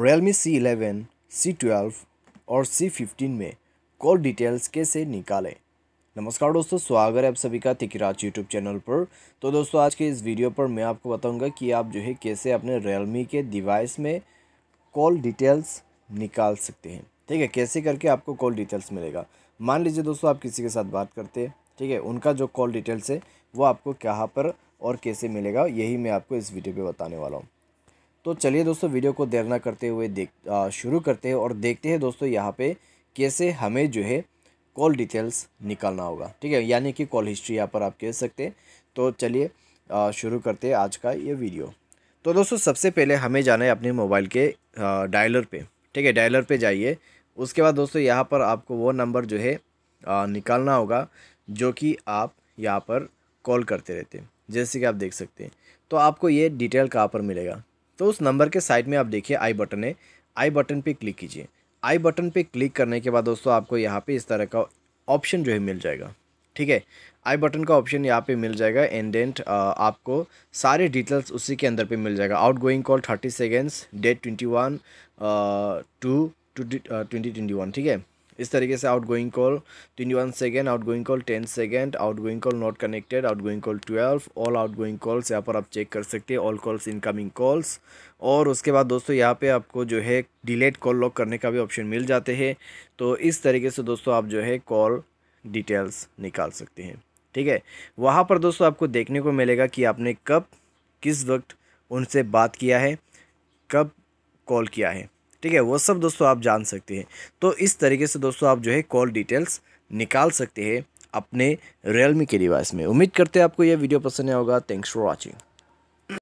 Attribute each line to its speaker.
Speaker 1: C eleven C twelve और C fifteen में call details कैसे निकालें नमस्कार दोस्तों स्वागत है आप सभी का तिकराज यूट्यूब चैनल पर तो दोस्तों आज के इस वीडियो पर मैं आपको बताऊंगा कि आप जो है कैसे अपने रियलमी के डिवाइस में कॉल डिटेल्स निकाल सकते हैं ठीक है कैसे करके आपको कॉल डिटेल्स मिलेगा मान लीजिए दोस्तों आप किसी के साथ बात करते हैं ठीक है उनका जो कॉल डिटेल्स है वो आपको कहाँ पर और कैसे मिलेगा यही मैं आपको इस वीडियो पर बताने वाला हूँ तो चलिए दोस्तों वीडियो को देर ना करते हुए देख शुरू करते हैं और देखते हैं दोस्तों यहाँ पे कैसे हमें जो है कॉल डिटेल्स निकालना होगा ठीक है यानी कि कॉल हिस्ट्री यहाँ पर आप कह सकते हैं तो चलिए शुरू करते हैं आज का ये वीडियो तो दोस्तों सबसे पहले हमें जाना है अपने मोबाइल के डायलर पर ठीक है डायलर पर जाइए उसके बाद दोस्तों यहाँ पर आपको वो नंबर जो है निकालना होगा जो कि आप यहाँ पर कॉल करते रहते हैं जैसे कि आप देख सकते हैं तो आपको ये डिटेल कहाँ पर मिलेगा तो उस नंबर के साइड में आप देखिए आई बटन है आई बटन पे क्लिक कीजिए आई बटन पे क्लिक करने के बाद दोस्तों आपको यहाँ पे इस तरह का ऑप्शन जो है मिल जाएगा ठीक है आई बटन का ऑप्शन यहाँ पे मिल जाएगा एंड डेंट आपको सारे डिटेल्स उसी के अंदर पे मिल जाएगा outgoing call thirty seconds date twenty one two two twenty twenty one ठीक है इस तरीके से outgoing call twenty one second outgoing call ten second outgoing call not connected outgoing call twelve all outgoing calls यहाँ पर आप check कर सकते हैं ऑल कॉल्स इनकमिंग कॉल्स और उसके बाद दोस्तों यहाँ पे आपको जो है डिलेट कॉल लॉक करने का भी ऑप्शन मिल जाते हैं तो इस तरीके से दोस्तों आप जो है कॉल डिटेल्स निकाल सकते हैं ठीक है वहाँ पर दोस्तों आपको देखने को मिलेगा कि आपने कब किस वक्त उनसे बात किया है कब कॉल किया है ठीक है वो सब दोस्तों आप जान सकते हैं तो इस तरीके से दोस्तों आप जो है कॉल डिटेल्स निकाल सकते हैं अपने रियलमी के डिवाइस में उम्मीद करते हैं आपको यह वीडियो पसंद आया होगा थैंक्स फॉर वॉचिंग